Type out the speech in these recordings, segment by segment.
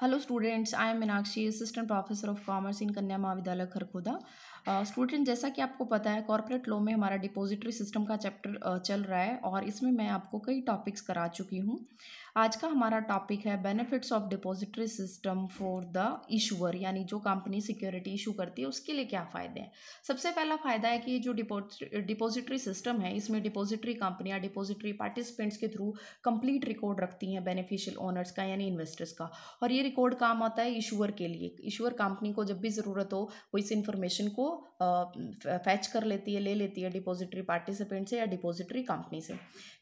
Hello students, I am Minakshi, Assistant Professor of Commerce in Kanya Mahavidyalaya Kharkhoda. Student जैसा कि आपको पता है कॉर्पोरेट लॉ में हमारा डिपॉजिटरी सिस्टम का चैप्टर चल रहा है और इसमें मैं आपको कई टॉपिक्स करा चुकी हूँ आज का हमारा टॉपिक है benefits of depository system for the issuer यानी जो कंपनी सिक्योरिटी इशू करती है उसके लिए क्या फ़ायदे हैं सबसे पहला फ़ायदा है कि जो डिपॉजिटरी सिस्टम है इसमें डिपॉजिटरी कंपनियाँ डिपॉजिटरी पार्टिसिपेंट्स के थ्रू कंप्लीट रिकॉर्ड रखती हैं बेनिफिशियल ओनर्स का यानी इन्वेस्टर्स का और ये रिकॉर्ड काम आता है इशूअर के लिए इशूअर कंपनी को जब भी ज़रूरत हो वो इस इन्फॉर्मेशन को फैच कर लेती है ले लेती है डिपॉजिटरी पार्टिसिपेंट से या डिपॉजिटरी कंपनी से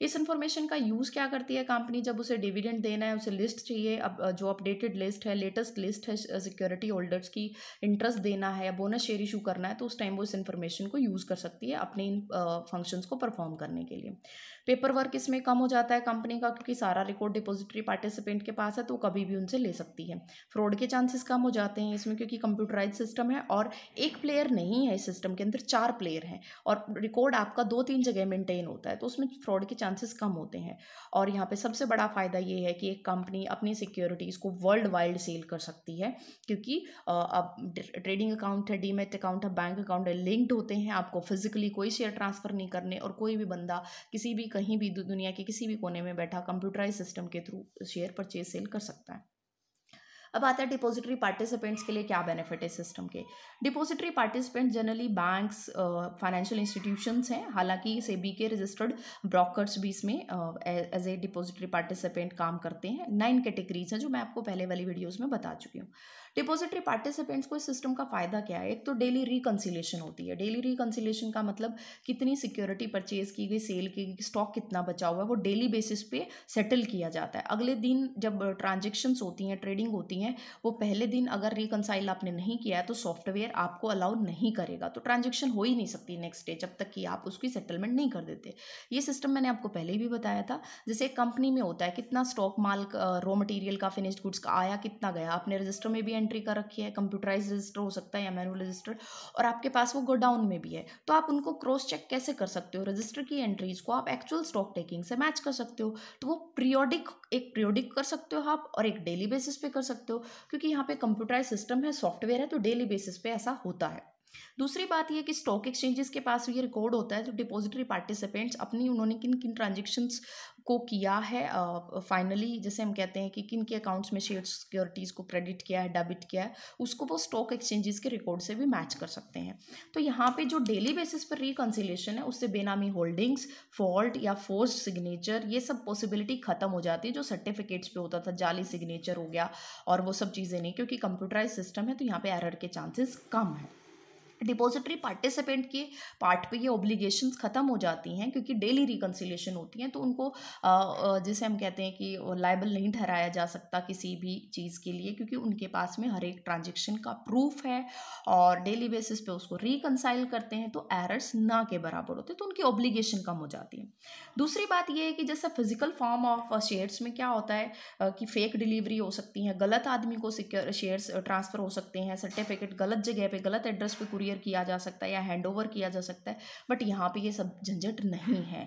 इस इन्फॉर्मेशन का यूज़ क्या करती है कंपनी जब उसे डिविडेंड देना है उसे लिस्ट चाहिए अब जो अपडेटेड लिस्ट है लेटेस्ट लिस्ट है सिक्योरिटी होल्डर्स की इंटरेस्ट देना है या बोनस शेयर इशू करना है तो उस टाइम वो इस इन्फॉर्मेशन को यूज़ कर सकती है अपने इन फंक्शंस को परफॉर्म करने के लिए पेपर वर्क इसमें कम हो जाता है कंपनी का क्योंकि सारा रिकॉर्ड डिपोजिटरी पार्टिसिपेंट के पास है तो कभी भी उनसे ले सकती है फ्रॉड के चांसेस कम हो जाते हैं इसमें क्योंकि कंप्यूटराइज सिस्टम है और एक प्लेयर नहीं है इस सिस्टम के अंदर चार प्लेयर हैं और रिकॉर्ड आपका दो तीन जगह मेंटेन होता है तो उसमें फ्रॉड के चांसेस कम होते हैं और यहाँ पर सबसे बड़ा फ़ायदा ये है कि एक कंपनी अपनी सिक्योरिटीज़ को वर्ल्ड वाइड सेल कर सकती है क्योंकि अब ट्रेडिंग अकाउंट है डीमेट अकाउंट है बैंक अकाउंट है लिंक्ड होते हैं आपको फिजिकली कोई शेयर ट्रांसफ़र नहीं करने और कोई भी बंदा किसी भी कहीं भी दुनिया के किसी भी कोने में बैठा कंप्यूटराइज सिस्टम के थ्रू शेयर परचेज सेल कर सकता है अब आता है डिपॉजिटरी पार्टिसिपेंट्स के लिए क्या बेनिफिट है सिस्टम के depository participant generally banks financial institutions हैं हालांकि सेबी के रजिस्टर्ड ब्रोकर्स भी इसमें एज ए डिपॉजिटरी पार्टिसिपेंट काम करते हैं नाइन कैटेगरीज हैं जो मैं आपको पहले वाली वीडियोज़ में बता चुकी हूँ डिपॉजिटरी पार्टिसिपेंट्स को इस सिस्टम का फ़ायदा क्या है एक तो डेली रिकन्सिलेशन होती है डेली रिकन्सिलेशन का मतलब कितनी सिक्योरिटी परचेज की गई सेल की गई स्टॉक कितना बचा हुआ है वो डेली बेसिस पे सेटल किया जाता है अगले दिन जब ट्रांजेक्शन्स होती हैं ट्रेडिंग होती है हैं वो पहले दिन अगर रिकनसाइल आपने नहीं किया है तो सॉफ्टवेयर आपको अलाउ नहीं करेगा तो ट्रांजेक्शन हो ही नहीं सकती नेक्स्ट डे जब तक कि आप उसकी सेटलमेंट नहीं कर देते ये सिस्टम मैंने आपको पहले भी बताया था जैसे एक कंपनी में होता है कितना स्टॉक माल रॉ मटेरियल का फिनिश्ड गुड्स का आया कितना गया आपने रजिस्टर में भी एंट्री कर रखी है कंप्यूटराइज रजिस्टर हो सकता है या मैनुअल रजिस्टर और आपके पास वो गोडाउन में भी है तो आप उनको क्रॉस चेक कैसे कर सकते हो रजिस्टर की एंट्रीज को आप एक्चुअल स्टॉक टेकिंग से मैच कर सकते हो तो वो पीरियोडिक एक पीरियोडिक कर सकते हो आप और एक डेली बेसिस पे कर सकते हो क्योंकि यहाँ पे कंप्यूटराइज सिस्टम है सॉफ्टवेयर है तो डेली बेसिस पे ऐसा होता है दूसरी बात यह कि स्टॉक एक्सचेंजेस के पास ये रिकॉर्ड होता है जो डिपॉजिटरी पार्टिसिपेंट्स अपनी उन्होंने किन किन ट्रांजेक्शन्स को किया है फाइनली uh, जैसे हम कहते हैं कि किन के अकाउंट्स में शेयर सिक्योरिटीज़ को क्रेडिट किया है डेबिट किया है उसको वो स्टॉक एक्सचेंजेस के रिकॉर्ड से भी मैच कर सकते हैं तो यहाँ पे जो डेली बेसिस पर रिकन्सिलेशन है उससे बेनामी होल्डिंग्स फॉल्ट या फोर्स सिग्नेचर ये सब पॉसिबिलिटी ख़त्म हो जाती है जो सर्टिफिकेट्स पे होता था जाली सिग्नेचर हो गया और वो सब चीज़ें नहीं क्योंकि कंप्यूटराइज सिस्टम है तो यहाँ पर एरर के चांसेस कम है डिपॉजिटरी पार्टिसिपेंट के पार्ट पे ये ऑब्लिगेशन ख़त्म हो जाती हैं क्योंकि डेली रिकन्सिलेशन होती हैं तो उनको जैसे हम कहते हैं कि लाइबल नहीं ठहराया जा सकता किसी भी चीज़ के लिए क्योंकि उनके पास में हर एक ट्रांजेक्शन का प्रूफ है और डेली बेसिस पे उसको रिकनसाइल करते हैं तो एरर्स ना के बराबर होते हैं तो उनकी ऑब्लीगेशन कम हो जाती है दूसरी बात यह है कि जैसे फिजिकल फॉर्म ऑफ शेयर्स में क्या होता है कि फेक डिलीवरी हो सकती है गलत आदमी को शेयर्स ट्रांसफ़र हो सकते हैं सर्टिफिकेट गलत जगह पर गलत एड्रेस पर कुरी कुरियर किया जा सकता है या हैंड ओवर किया जा सकता है बट यहाँ पे ये सब झंझट नहीं है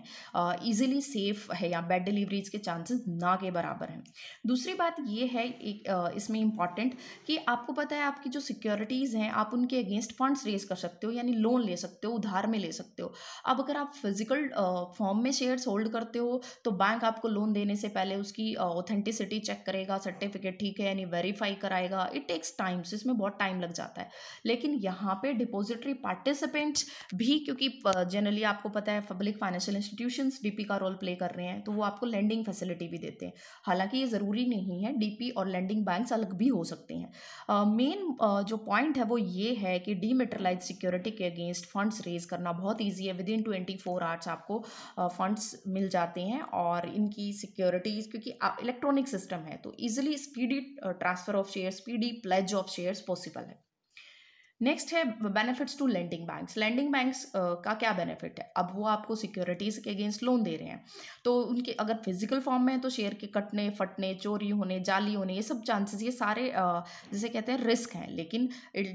ईजिली सेफ है या बेड डिलीवरीज के चांसेस ना के बराबर हैं दूसरी बात ये है एक इसमें इंपॉर्टेंट कि आपको पता है आपकी जो सिक्योरिटीज़ हैं आप उनके अगेंस्ट फंड्स रेज कर सकते हो यानी लोन ले सकते हो उधार में ले सकते हो अब अगर आप फिजिकल फॉर्म में शेयर्स होल्ड करते हो तो बैंक आपको लोन देने से पहले उसकी ऑथेंटिसिटी चेक करेगा सर्टिफिकेट ठीक है यानी वेरीफाई कराएगा इट टेक्स टाइम्स इसमें बहुत टाइम लग जाता है लेकिन यहाँ पे डिपोजिटरी पार्टिसिपेंट भी क्योंकि जनरली आपको पता है पब्लिक फाइनेंशियल इंस्टीट्यूशंस डीपी का रोल प्ले कर रहे हैं तो वो आपको लैंडिंग फैसिलिटी भी देते हैं हालांकि ये ज़रूरी नहीं है डीपी और लैंडिंग बैंक्स अलग भी हो सकते हैं मेन uh, uh, जो पॉइंट है वो ये है कि डीमेटरलाइज सिक्योरिटी के अगेंस्ट फंड्स रेज करना बहुत ईजी है within twenty four hours आपको फंड्स uh, मिल जाते हैं और इनकी सिक्योरिटीज क्योंकि इलेक्ट्रॉनिक सिस्टम है तो easily speedy transfer of share speedy pledge of shares possible है नेक्स्ट है benefits to lending banks lending banks का क्या बेनिफिट है अब वो आपको सिक्योरिटीज के अगेंस्ट लोन दे रहे हैं तो उनके अगर फिजिकल फॉर्म में है तो शेयर के कटने फटने चोरी होने जाली होने ये सब चांसेस ये सारे जैसे जिसे कहते हैं रिस्क हैं लेकिन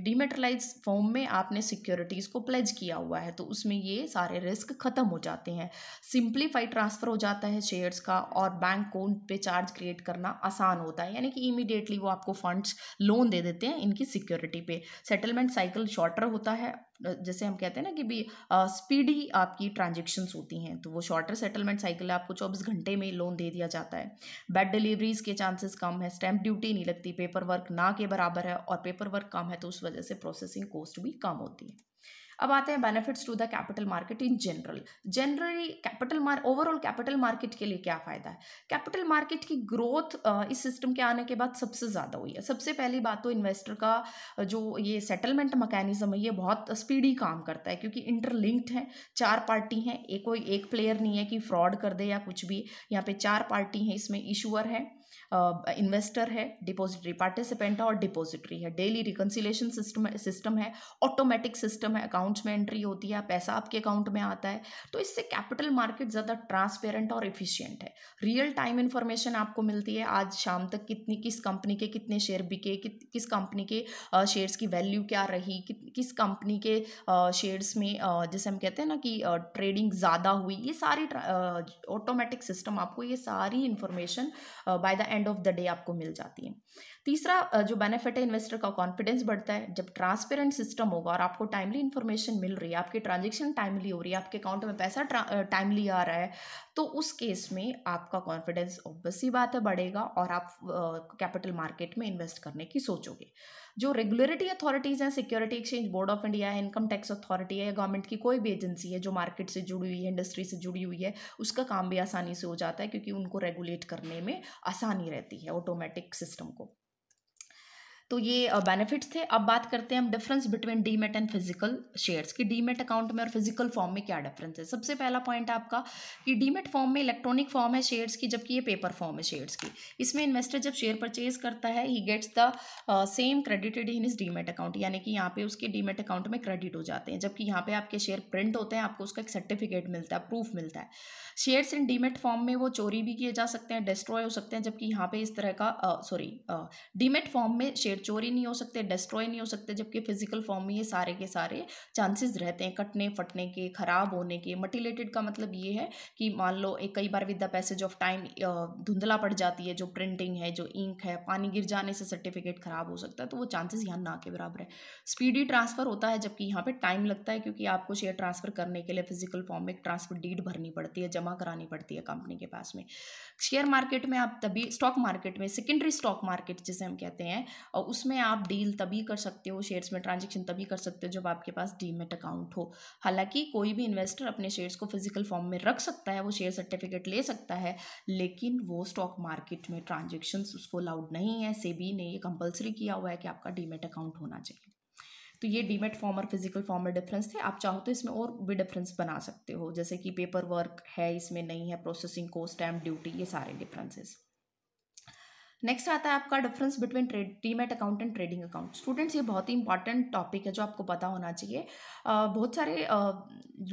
डिमेटलाइज फॉर्म में आपने सिक्योरिटीज़ को प्लेज किया हुआ है तो उसमें ये सारे रिस्क ख़त्म हो जाते हैं सिंप्लीफाइड ट्रांसफ़र हो जाता है शेयर्स का और बैंक को उन पर चार्ज क्रिएट करना आसान होता है यानी कि इमीडिएटली वो आपको फंड्स लोन दे देते हैं इनकी सिक्योरिटी पे सेटलमेंट साइकिल शॉर्टर होता है जैसे हम कहते हैं ना कि भी स्पीडी आपकी ट्रांजेक्शन्स होती हैं तो वो शॉर्टर सेटलमेंट साइकिल है आपको चौबीस घंटे में लोन दे दिया जाता है बैड डिलीवरीज के चांसेस कम है स्टैंप ड्यूटी नहीं लगती पेपर वर्क ना के बराबर है और पेपर वर्क कम है तो उस वजह से प्रोसेसिंग कॉस्ट भी कम होती है अब आते हैं benefits to the capital market in general generally capital मार ओवरऑल कैपिटल मार्केट के लिए क्या फ़ायदा है कैपिटल मार्केट की ग्रोथ इस सिस्टम के आने के बाद सबसे ज़्यादा हुई है सबसे पहली बात तो इन्वेस्टर का जो ये सेटलमेंट मैकेनिज्म है ये बहुत स्पीड स्पीडी काम करता है क्योंकि इंटरलिंक्ड है चार पार्टी हैं एक कोई एक प्लेयर नहीं है कि फ्रॉड कर दे या कुछ भी यहाँ पे चार पार्टी हैं इसमें इशूअर है इन्वेस्टर है डिपॉजिटरी पार्टिसिपेंट है और डिपॉजिटरी है डेली रिकन्सिलेशन सिस्टम सिस्टम है ऑटोमेटिक सिस्टम है अकाउंट्स में एंट्री होती है पैसा आपके अकाउंट में आता है तो इससे कैपिटल मार्केट ज़्यादा ट्रांसपेरेंट और इफिशियंट है रियल टाइम इन्फॉर्मेशन आपको मिलती है आज शाम तक कितनी किस कंपनी के कितने शेयर बिके कि, किस कंपनी के शेयर्स की वैल्यू क्या रही कि, किस कंपनी के शेयर्स में जैसे हम कहते हैं ना कि ट्रेडिंग ज़्यादा हुई ये सारी ऑटोमेटिक सिस्टम आपको ये सारी information by by the end of the day आपको मिल जाती है तीसरा जो बेनिफिट है इन्वेस्टर का कॉन्फिडेंस बढ़ता है जब ट्रांसपेरेंट सिस्टम होगा और आपको टाइमली इन्फॉर्मेशन मिल रही है आपकी ट्रांजेक्शन टाइमली हो रही है आपके अकाउंट में पैसा टाइमली आ रहा है तो उस केस में आपका कॉन्फिडेंस ऑब्वियसली बात है बढ़ेगा और आप कैपिटल मार्केट में इन्वेस्ट करने की सोचोगे जो रेगुलेटरी अथॉरिटीज़ हैं security exchange board of India है इनकम टैक्स अथॉरिटी है गवर्नमेंट की कोई भी एजेंसी है जो मार्केट से जुड़ी हुई है इंडस्ट्री से जुड़ी हुई है उसका काम भी आसानी से हो जाता है क्योंकि उनको रेगुलेट करने में आसानी रहती है ऑटोमेटिक सिस्टम को तो ये बेनिफिट्स थे अब बात करते हैं हम difference between demat and physical shares कि डीमेट अकाउंट में और फिजिकल फॉर्म में क्या डिफरेंस है सबसे पहला पॉइंट आपका कि डीमेट फॉर्म में इलेक्ट्रॉनिक फॉर्म है शेयर्स की जबकि ये पेपर फॉर्म है शेयर्स की इसमें इन्वेस्टर जब शेयर परचेज करता है he gets the same credited in इस डीमेट अकाउंट यानी कि यहाँ पे उसके डीमेट अकाउंट में क्रेडिट हो जाते हैं जबकि यहाँ पे आपके शेयर प्रिंट होते हैं आपको उसका एक सर्टिफिकेट मिलता है प्रूफ मिलता है शेयर्स इन डीमेट फॉर्म में वो चोरी भी किए जा सकते हैं डिस्ट्रॉय हो सकते हैं जबकि यहाँ पे इस तरह का सॉरी डीमेट फॉर्म में शेयर शेर चोरी नहीं हो सकते डिस्ट्रॉय नहीं हो सकते जबकि फिजिकल फॉर्म में ये सारे के सारे चांसेस रहते हैं कटने फटने के ख़राब होने के मटिलेटेड का मतलब ये है कि मान लो एक कई बार with the passage of time धुंधला पड़ जाती है जो प्रिंटिंग है जो इंक है पानी गिर जाने से सर्टिफिकेट ख़राब हो सकता है तो वो चांसेस यहाँ ना के बराबर है स्पीडी ट्रांसफ़र होता है जबकि यहाँ पर टाइम लगता है क्योंकि आपको शेयर ट्रांसफ़र करने के लिए फिजिकल फॉर्म में ट्रांसफ़र डीड भरनी पड़ती है जमा करानी पड़ती है कंपनी के पास में शेयर मार्केट में आप तभी स्टॉक मार्केट में सेकेंडरी स्टॉक मार्केट जिसे हम कहते हैं उसमें आप डील तभी कर सकते हो शेयर्स में ट्रांजेक्शन तभी कर सकते हो जब आपके पास डीमेट अकाउंट हो हालांकि कोई भी इन्वेस्टर अपने शेयर्स को फिजिकल फॉर्म में रख सकता है वो शेयर सर्टिफिकेट ले सकता है लेकिन वो स्टॉक मार्केट में ट्रांजेक्शन उसको अलाउड नहीं है सेबी ने ये कंपल्सरी किया हुआ है कि आपका डीमेट अकाउंट होना चाहिए तो ये डीमेट फॉर्म और फिजिकल फॉर्म में डिफरेंस थे आप चाहो तो इसमें और भी डिफरेंस बना सकते हो जैसे कि पेपर वर्क है इसमें नहीं है प्रोसेसिंग को स्टैम्प ड्यूटी ये सारे डिफरेंसेस नेक्स्ट आता है आपका difference between trade demat account and trading account students ये बहुत ही इंपॉर्टेंट टॉपिक है जो आपको पता होना चाहिए बहुत सारे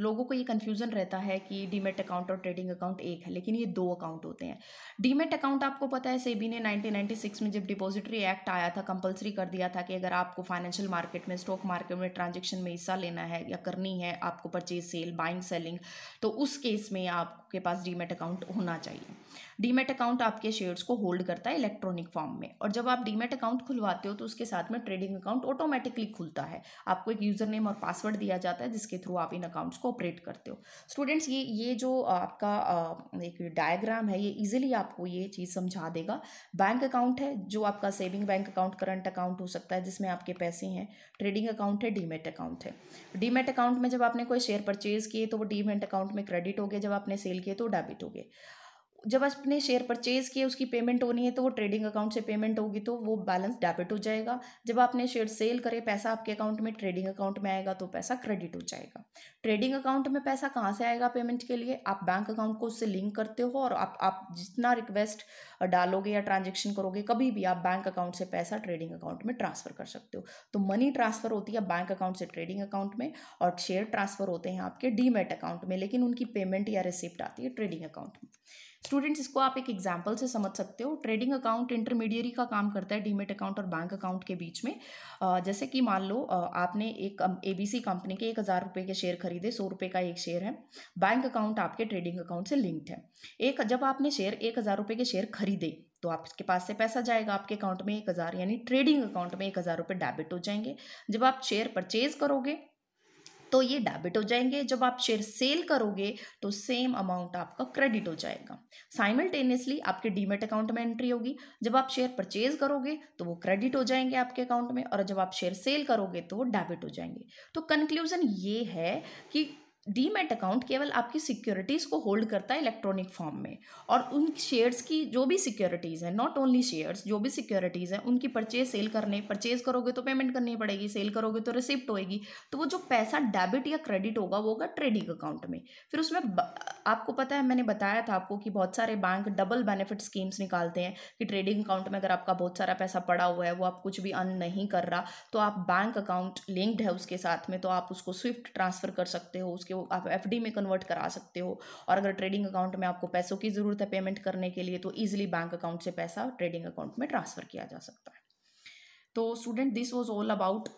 लोगों को ये कन्फ्यूज़न रहता है कि डीमेट अकाउंट और ट्रेडिंग अकाउंट एक है लेकिन ये दो अकाउंट होते हैं डीमेट अकाउंट आपको पता है सेबी ने सिक्स में जब डिपोजिटरी एक्ट आया था कंपलसरी कर दिया था कि अगर आपको फाइनेंशियल मार्केट में स्टॉक मार्केट में ट्रांजेक्शन में हिस्सा लेना है या करनी है आपको परचेज सेल बाइंग सेलिंग तो उस केस में आपके पास डीमेट अकाउंट होना चाहिए डीमेट अकाउंट आपके शेयर्स को होल्ड करता है इलेक्ट्रॉनिक फॉर्म में और जब आप डीमेट अकाउंट खुलवाते हो तो उसके साथ में ट्रेडिंग अकाउंट ऑटोमेटिकली खुलता है आपको एक यूज़र नेम और पासवर्ड दिया जाता है जिसके थ्रू आप इन अकाउंट्स को ऑपरेट करते हो स्टूडेंट्स ये ये जो आपका एक डायग्राम है ये ईजिली आपको ये चीज़ समझा देगा बैंक अकाउंट है जो आपका saving bank account current account हो सकता है जिसमें आपके पैसे हैं ट्रेडिंग अकाउंट है डीमेट अकाउंट है डीमेट अकाउंट में जब आपने कोई शेयर परचेज किए तो वो डीमेट अकाउंट में क्रेडिट हो गए जब आपने सेल किए तो डेबिट हो गए जब आपने शेयर परचेज किए उसकी पेमेंट होनी है तो वो ट्रेडिंग अकाउंट से पेमेंट होगी तो वो बैलेंस डेबिट हो जाएगा जब आपने शेयर सेल करे पैसा आपके अकाउंट में ट्रेडिंग अकाउंट में आएगा तो पैसा क्रेडिट हो जाएगा ट्रेडिंग अकाउंट में पैसा कहाँ से आएगा पेमेंट के लिए आप बैंक अकाउंट को उससे लिंक करते हो और आप आप जितना रिक्वेस्ट डालोगे या ट्रांजेक्शन करोगे कभी भी आप बैंक अकाउंट से पैसा ट्रेडिंग अकाउंट में ट्रांसफ़र कर सकते हो तो मनी ट्रांसफ़र होती है बैंक अकाउंट से ट्रेडिंग अकाउंट में और शेयर ट्रांसफ़र होते हैं आपके डीमेट अकाउंट में लेकिन उनकी पेमेंट या रिसिप्ट आती है ट्रेडिंग अकाउंट में स्टूडेंट्स इसको आप एक एग्जाम्पल से समझ सकते हो ट्रेडिंग अकाउंट इंटरमीडियरी का काम करता है डीमेट अकाउंट और बैंक अकाउंट के बीच में जैसे कि मान लो आपने एक ए बी सी कंपनी के एक हज़ार रुपये के शेयर खरीदे सौ रुपये का एक शेयर है बैंक अकाउंट आपके ट्रेडिंग अकाउंट से लिंक्ड है एक जब आपने शेयर एक हज़ार रुपये के शेयर खरीदे तो आपके पास से पैसा जाएगा आपके अकाउंट में एक हज़ार यानी ट्रेडिंग अकाउंट में एक हज़ार रुपये डेबिट हो जाएंगे जब आप शेयर परचेज करोगे तो ये डेबिट हो जाएंगे जब आप शेयर सेल करोगे तो सेम अमाउंट आपका क्रेडिट हो जाएगा साइमल्टेनियसली आपके डीमेट अकाउंट में एंट्री होगी जब आप शेयर परचेज करोगे तो वो क्रेडिट हो जाएंगे आपके अकाउंट में और जब आप शेयर सेल करोगे तो वो डेबिट हो जाएंगे तो कंक्लूजन ये है कि डीमेट अकाउंट केवल आपकी सिक्योरिटीज़ को होल्ड करता है इलेक्ट्रॉनिक फॉर्म में और उन शेयर्स की जो भी सिक्योरिटीज़ हैं नॉट ओनली शेयर्स जो भी सिक्योरिटीज़ हैं उनकी परचेज सेल करने परचेज करोगे तो पेमेंट करनी पड़ेगी सेल करोगे तो रिसिप्ट होएगी तो वो जो पैसा डेबिट या क्रेडिट होगा वो होगा ट्रेडिंग अकाउंट में फिर उसमें आपको पता है मैंने बताया था आपको कि बहुत सारे बैंक डबल बेनिफिट स्कीम्स निकालते हैं कि ट्रेडिंग अकाउंट में अगर आपका बहुत सारा पैसा पड़ा हुआ है वो आप कुछ भी अर्न नहीं कर रहा तो आप बैंक अकाउंट लिंक्ड है उसके साथ में तो आप उसको स्विफ्ट ट्रांसफ़र कर सकते हो उसके आप एफ में कन्वर्ट करा सकते हो और अगर ट्रेडिंग अकाउंट में आपको पैसों की ज़रूरत है पेमेंट करने के लिए तो ईजिली बैंक अकाउंट से पैसा ट्रेडिंग अकाउंट में ट्रांसफ़र किया जा सकता है तो student this was all about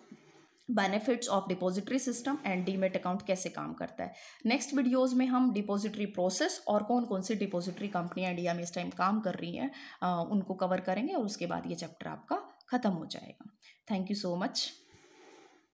benefits of depository system and demat account कैसे काम करता है नेक्स्ट वीडियोस में हम डिपॉजिटरी प्रोसेस और कौन कौन सी डिपॉजिटरी कंपनियां इंडिया में इस टाइम काम कर रही हैं उनको कवर करेंगे और उसके बाद ये चैप्टर आपका ख़त्म हो जाएगा थैंक यू सो मच